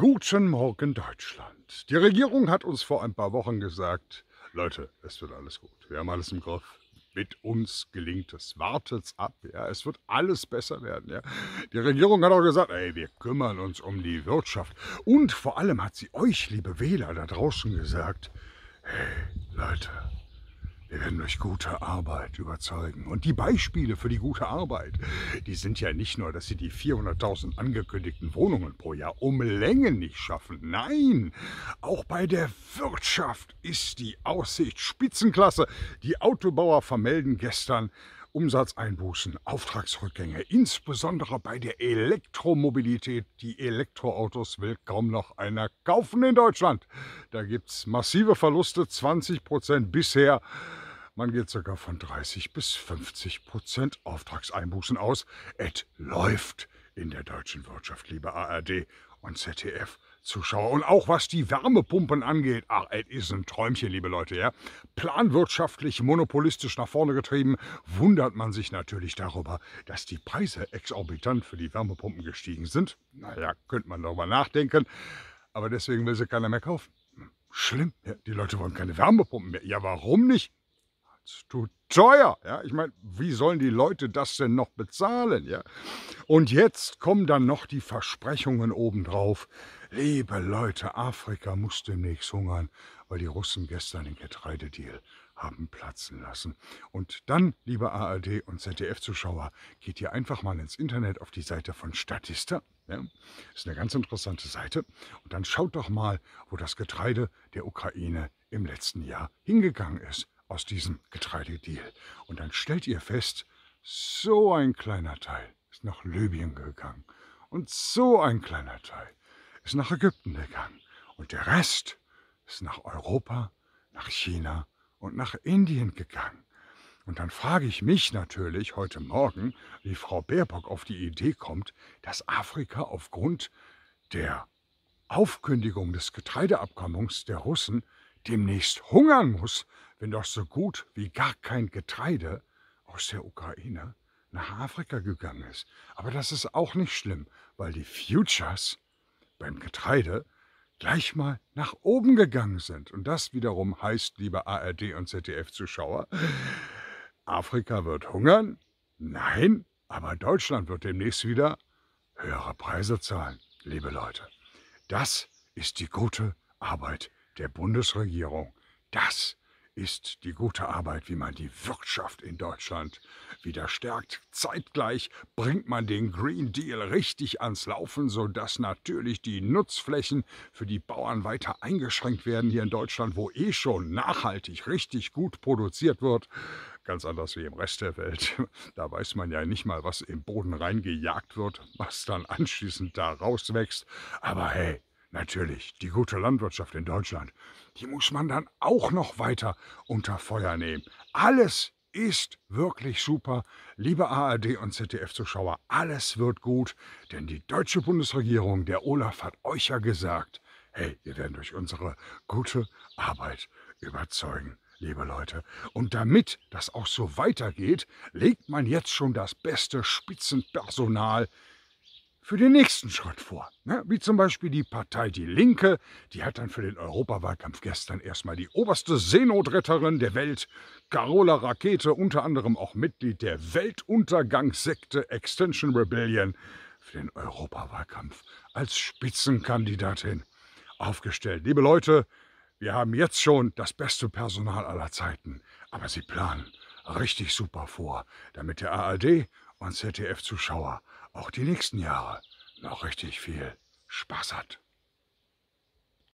Guten Morgen, Deutschland. Die Regierung hat uns vor ein paar Wochen gesagt, Leute, es wird alles gut. Wir haben alles im Griff. Mit uns gelingt es. Wartet's ab. Ja. Es wird alles besser werden. Ja. Die Regierung hat auch gesagt, ey, wir kümmern uns um die Wirtschaft. Und vor allem hat sie euch, liebe Wähler, da draußen gesagt, hey, Leute, wir werden durch gute Arbeit überzeugen. Und die Beispiele für die gute Arbeit, die sind ja nicht nur, dass sie die 400.000 angekündigten Wohnungen pro Jahr um Längen nicht schaffen. Nein, auch bei der Wirtschaft ist die Aussicht Spitzenklasse. Die Autobauer vermelden gestern, Umsatzeinbußen, Auftragsrückgänge, insbesondere bei der Elektromobilität. Die Elektroautos will kaum noch einer kaufen in Deutschland. Da gibt es massive Verluste, 20 Prozent bisher. Man geht sogar von 30 bis 50 Prozent Auftragseinbußen aus. Es läuft in der deutschen Wirtschaft, liebe ARD und ZDF. Zuschauer. Und auch was die Wärmepumpen angeht, ach, es ist ein Träumchen, liebe Leute, ja. Planwirtschaftlich, monopolistisch nach vorne getrieben, wundert man sich natürlich darüber, dass die Preise exorbitant für die Wärmepumpen gestiegen sind. Naja, könnte man darüber nachdenken, aber deswegen will sie keiner mehr kaufen. Hm, schlimm, ja, die Leute wollen keine Wärmepumpen mehr. Ja, warum nicht? zu teuer. Ja? Ich meine, wie sollen die Leute das denn noch bezahlen? Ja? Und jetzt kommen dann noch die Versprechungen obendrauf. Liebe Leute, Afrika muss demnächst hungern, weil die Russen gestern den Getreidedeal haben platzen lassen. Und dann, liebe ARD und ZDF-Zuschauer, geht ihr einfach mal ins Internet auf die Seite von Statista. Ja, ist eine ganz interessante Seite. Und dann schaut doch mal, wo das Getreide der Ukraine im letzten Jahr hingegangen ist aus diesem Getreidedeal. Und dann stellt ihr fest, so ein kleiner Teil ist nach Libyen gegangen und so ein kleiner Teil ist nach Ägypten gegangen und der Rest ist nach Europa, nach China und nach Indien gegangen. Und dann frage ich mich natürlich heute Morgen, wie Frau Baerbock auf die Idee kommt, dass Afrika aufgrund der Aufkündigung des Getreideabkommens der Russen demnächst hungern muss, wenn doch so gut wie gar kein Getreide aus der Ukraine nach Afrika gegangen ist. Aber das ist auch nicht schlimm, weil die Futures beim Getreide gleich mal nach oben gegangen sind. Und das wiederum heißt, liebe ARD und ZDF-Zuschauer, Afrika wird hungern? Nein, aber Deutschland wird demnächst wieder höhere Preise zahlen, liebe Leute. Das ist die gute Arbeit der Bundesregierung. Das ist ist die gute Arbeit, wie man die Wirtschaft in Deutschland wieder stärkt. Zeitgleich bringt man den Green Deal richtig ans Laufen, sodass natürlich die Nutzflächen für die Bauern weiter eingeschränkt werden hier in Deutschland, wo eh schon nachhaltig richtig gut produziert wird. Ganz anders wie im Rest der Welt. Da weiß man ja nicht mal, was im Boden reingejagt wird, was dann anschließend da rauswächst. Aber hey, Natürlich, die gute Landwirtschaft in Deutschland, die muss man dann auch noch weiter unter Feuer nehmen. Alles ist wirklich super. Liebe ARD und ZDF-Zuschauer, alles wird gut, denn die deutsche Bundesregierung, der Olaf, hat euch ja gesagt, hey, wir werden durch unsere gute Arbeit überzeugen liebe Leute. Und damit das auch so weitergeht, legt man jetzt schon das beste Spitzenpersonal für den nächsten Schritt vor. Ne? Wie zum Beispiel die Partei Die Linke, die hat dann für den Europawahlkampf gestern erstmal die oberste Seenotretterin der Welt, Carola Rakete, unter anderem auch Mitglied der Weltuntergangssekte Extension Rebellion, für den Europawahlkampf als Spitzenkandidatin aufgestellt. Liebe Leute, wir haben jetzt schon das beste Personal aller Zeiten, aber sie planen richtig super vor, damit der ARD und ZDF-Zuschauer auch die nächsten Jahre noch richtig viel Spaß hat.